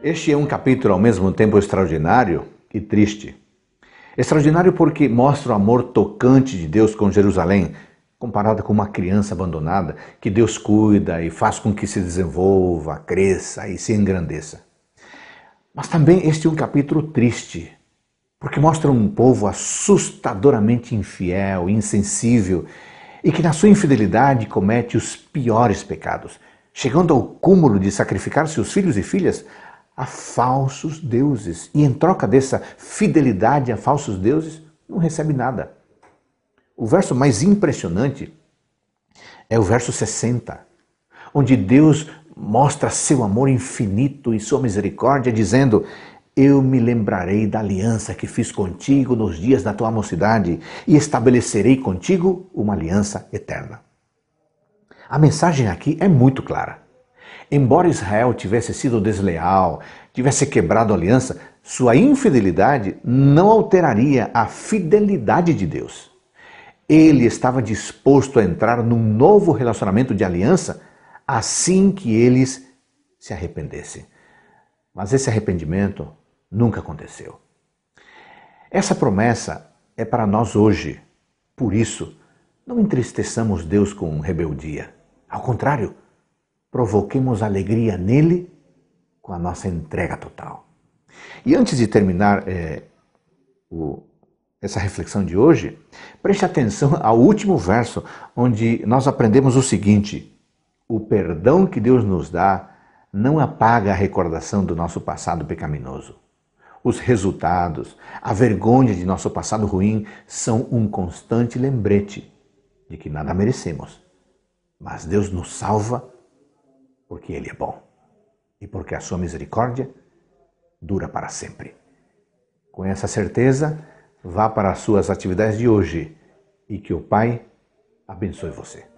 Este é um capítulo ao mesmo tempo extraordinário e triste. Extraordinário porque mostra o amor tocante de Deus com Jerusalém, comparada com uma criança abandonada que Deus cuida e faz com que se desenvolva, cresça e se engrandeça. Mas também este é um capítulo triste, porque mostra um povo assustadoramente infiel, insensível e que na sua infidelidade comete os piores pecados, chegando ao cúmulo de sacrificar seus filhos e filhas a falsos deuses. E em troca dessa fidelidade a falsos deuses, não recebe nada. O verso mais impressionante é o verso 60, onde Deus mostra seu amor infinito e sua misericórdia, dizendo: Eu me lembrarei da aliança que fiz contigo nos dias da tua mocidade e estabelecerei contigo uma aliança eterna. A mensagem aqui é muito clara. Embora Israel tivesse sido desleal, tivesse quebrado a aliança, sua infidelidade não alteraria a fidelidade de Deus. Ele estava disposto a entrar num novo relacionamento de aliança assim que eles se arrependessem. Mas esse arrependimento nunca aconteceu. Essa promessa é para nós hoje. Por isso, não entristeçamos Deus com rebeldia. Ao contrário, provoquemos alegria nele com a nossa entrega total. E antes de terminar é, o, essa reflexão de hoje, preste atenção ao último verso, onde nós aprendemos o seguinte: o perdão que Deus nos dá não apaga a recordação do nosso passado pecaminoso. Os resultados, a vergonha de nosso passado ruim são um constante lembrete de que nada merecemos. Mas Deus nos salva porque Ele é bom e porque a sua misericórdia dura para sempre. Com essa certeza, vá para as suas atividades de hoje e que o Pai abençoe você.